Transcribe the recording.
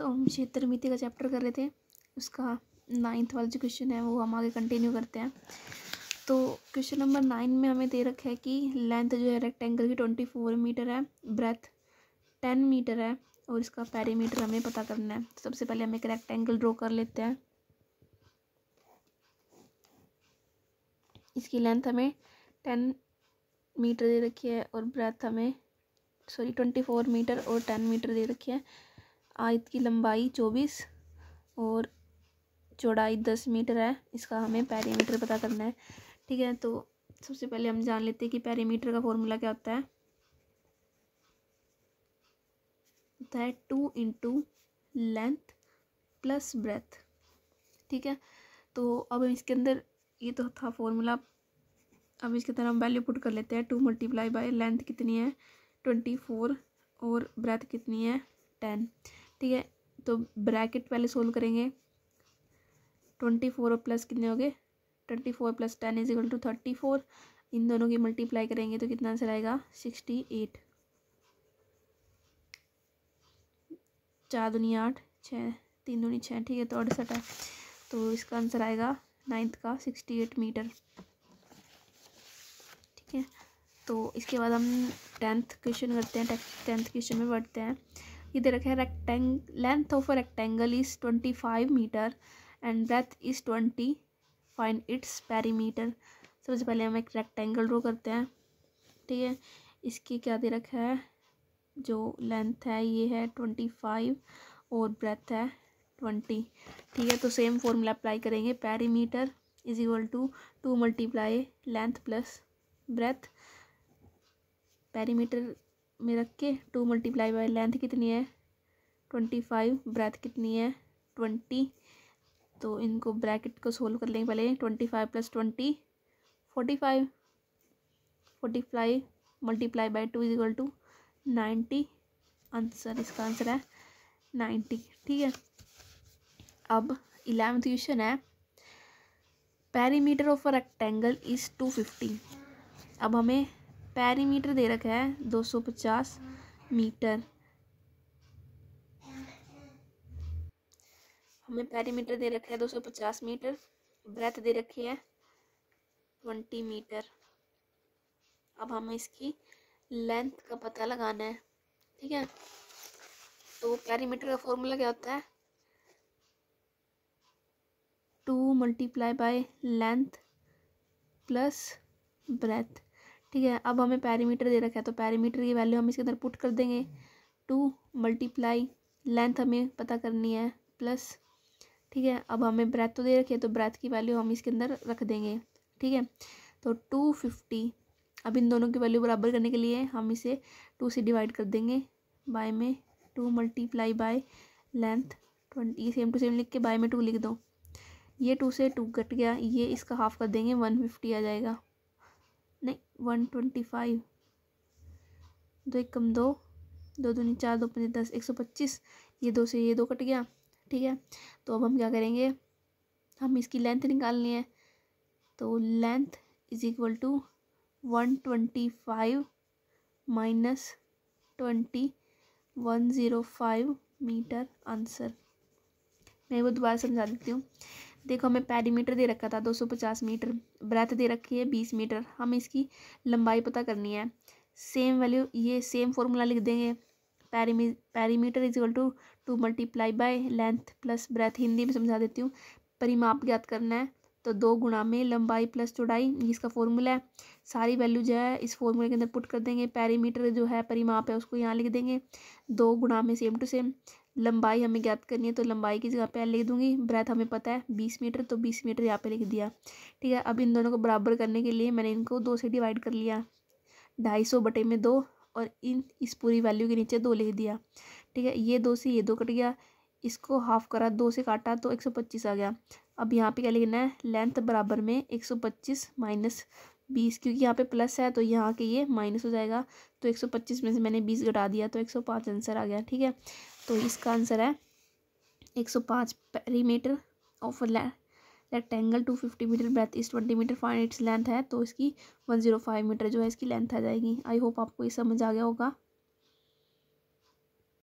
तो हम क्षेत्र मिति का चैप्टर कर रहे थे उसका नाइन्थ वाला जो क्वेश्चन है वो हम आगे कंटिन्यू करते हैं तो क्वेश्चन नंबर नाइन में हमें दे रखा है कि लेंथ जो है रेक्टेंगल की ट्वेंटी फोर मीटर है ब्रेथ टेन मीटर है और इसका पैरीमीटर हमें पता करना है तो सबसे पहले हम एक रेक्टेंगल ड्रॉ कर लेते हैं इसकी लेंथ हमें टेन मीटर दे रखी है और ब्रेथ हमें सॉरी ट्वेंटी फोर मीटर और टेन मीटर दे रखी है आयत की लंबाई चौबीस और चौड़ाई दस मीटर है इसका हमें पैरीमीटर पता करना है ठीक है तो सबसे पहले हम जान लेते हैं कि पैरीमीटर का फॉर्मूला क्या होता है होता है two into length plus breadth ठीक है तो अब इसके अंदर ये तो था फॉर्मूला अब इसके अंदर हम वैल्यू पुट कर लेते हैं टू मल्टीप्लाई बाय लेंथ कितनी है ट्वेंटी फोर और ब्रेथ कितनी है टेन ठीक है तो ब्रैकेट पहले सोल्व करेंगे ट्वेंटी फोर और प्लस कितने हो गए twenty four plus ten is equal to thirty four इन दोनों की मल्टीप्लाई करेंगे तो कितना आंसर आएगा सिक्सटी एट चार दूनी आठ छः तीन दूनी छः ठीक है तो अड़सठ है तो इसका आंसर आएगा नाइन्थ का सिक्सटी एट मीटर ठीक है तो इसके बाद हम टेंथ क्वेश्चन करते हैं टेंथ क्वेश्चन में बढ़ते हैं ये दे रखा है rectangle length of a rectangle is twenty five metre and breadth is twenty find its perimeter सबसे पहले हम एक रेक्टेंगल ड्रो करते हैं ठीक है इसकी क्या दे रखा है जो लेंथ है ये है ट्वेंटी फाइव और ब्रेथ है ट्वेंटी ठीक है तो सेम फॉर्मूला अप्लाई करेंगे perimeter is equal to two multiply length plus breadth perimeter में रख के टू मल्टीप्लाई बाई लेंथ कितनी है ट्वेंटी फाइव ब्रेथ कितनी है ट्वेंटी तो इनको ब्रैकेट को सोल्व कर लेंगे पहले twenty five plus twenty forty five forty five multiply by two is equal to ninety answer इसका आंसर है नाइन्टी ठीक है अब इलेवेंथ क्वेश्चन है perimeter of a rectangle is two fifty अब हमें पैरीमीटर दे रखा है 250 मीटर हमें पैरीमीटर दे रखा है 250 मीटर ब्रेथ दे रखी है 20 मीटर अब हमें इसकी लेंथ का पता लगाना है ठीक है तो पैरीमीटर का फॉर्मूला क्या होता है two multiply by length plus breadth ठीक है अब हमें पैरीमीटर दे रखा है तो पैरीमीटर की वैल्यू हम इसके अंदर पुट कर देंगे टू मल्टीप्लाई लेंथ हमें पता करनी है प्लस ठीक है अब हमें ब्रेथ तो दे रखी है तो ब्रेथ की वैल्यू हम इसके अंदर रख देंगे ठीक है तो टू फिफ्टी अब इन दोनों की वैल्यू बराबर करने के लिए हम इसे टू से डिवाइड कर देंगे बाय में two multiply by length twenty ये सेम टू सेम लिख के बाय में टू लिख दो ये टू से टू कट गया ये इसका हाफ कर देंगे वन फिफ्टी आ जाएगा नहीं वन ट्वेंटी फाइव दो एक कम दो दो दूनी चार दो पंजे दस एक सौ पच्चीस ये दो से ये दो कट गया ठीक है तो अब हम क्या करेंगे हम इसकी लेंथ निकालनी है तो length is equal to one twenty five minus twenty one zero five metre answer मैं वो दोबारा समझा देती हूँ देखो हमें पैरीमीटर दे रखा था 250 मीटर ब्रेथ दे रखी है 20 मीटर हम इसकी लंबाई पता करनी है सेम वैल्यू ये सेम फॉर्मूला लिख देंगे perimeter perimeter is equal to two multiply by length plus breadth Hindi में समझा देती हूँ परिमाप ज्ञात करना है तो दो गुणा में लंबाई प्लस चौड़ाई इसका फॉर्मूला है सारी वैल्यू जो है इस फॉर्मूले के अंदर पुट कर देंगे पैरीमीटर जो है परिमाप है उसको यहाँ लिख देंगे दो गुणा में सेम टू सेम लंबाई हमें ज्ञात करनी है तो लंबाई की जगह पे लिख दूंगी ब्रेथ हमें पता है बीस मीटर तो बीस मीटर यहाँ पे लिख दिया ठीक है अब इन दोनों को बराबर करने के लिए मैंने इनको दो से डिवाइड कर लिया ढाई सौ बटे में दो और इन इस पूरी वैल्यू के नीचे दो लिख दिया ठीक है ये दो से ये दो कट गया इसको हाफ करा दो से काटा तो एक सौ पच्चीस आ गया अब यहाँ पर क्या लिखना है लेंथ बराबर में एक सौ पच्चीस माइनस बीस क्योंकि यहाँ पे प्लस है तो यहाँ के ये माइनस हो जाएगा तो एक सौ पच्चीस में से मैंने बीस घटा दिया तो एक सौ पाँच आंसर आ गया ठीक है तो इसका आंसर है एक सौ पाँच perimeter of rectangle two fifty metre breadth is twenty metre find its length है तो इसकी वन जीरो फाइव मीटर जो है इसकी लेंथ आ जाएगी आई होप आपको ये समझ आ गया होगा